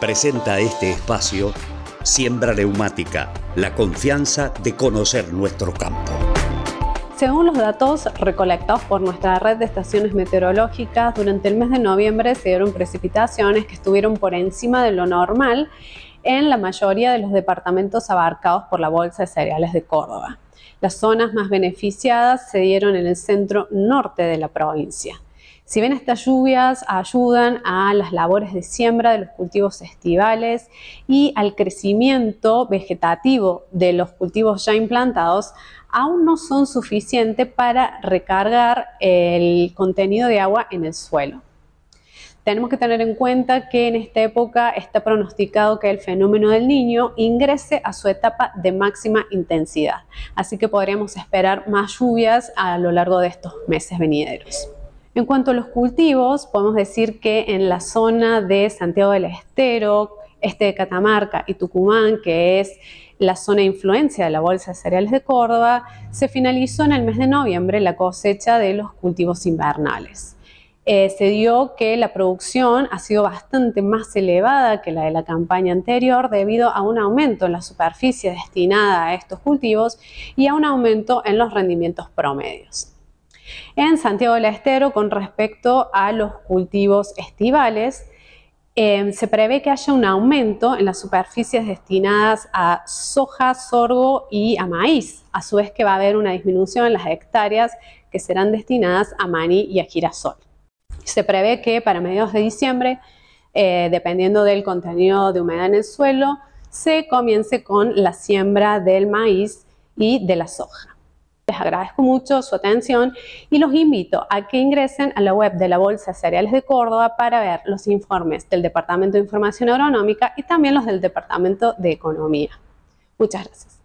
presenta este espacio Siembra Neumática, la confianza de conocer nuestro campo. Según los datos recolectados por nuestra red de estaciones meteorológicas, durante el mes de noviembre se dieron precipitaciones que estuvieron por encima de lo normal en la mayoría de los departamentos abarcados por la Bolsa de Cereales de Córdoba. Las zonas más beneficiadas se dieron en el centro norte de la provincia. Si bien estas lluvias ayudan a las labores de siembra de los cultivos estivales y al crecimiento vegetativo de los cultivos ya implantados, aún no son suficientes para recargar el contenido de agua en el suelo. Tenemos que tener en cuenta que en esta época está pronosticado que el fenómeno del niño ingrese a su etapa de máxima intensidad, así que podríamos esperar más lluvias a lo largo de estos meses venideros. En cuanto a los cultivos, podemos decir que en la zona de Santiago del Estero, este de Catamarca y Tucumán, que es la zona de influencia de la Bolsa de Cereales de Córdoba, se finalizó en el mes de noviembre la cosecha de los cultivos invernales. Eh, se dio que la producción ha sido bastante más elevada que la de la campaña anterior debido a un aumento en la superficie destinada a estos cultivos y a un aumento en los rendimientos promedios en Santiago del Estero con respecto a los cultivos estivales. Em, se prevé que haya un aumento en las superficies destinadas a soja, sorgo y a maíz, a su vez que va a haber una disminución en las hectáreas que serán destinadas a maní y a girasol. Se prevé que para mediados de diciembre, eh, dependiendo del contenido de humedad en el suelo, se comience con la siembra del maíz y de la soja. Les agradezco mucho su atención y los invito a que ingresen a la web de la Bolsa de Cereales de Córdoba para ver los informes del Departamento de Información Agronómica y también los del Departamento de Economía. Muchas gracias.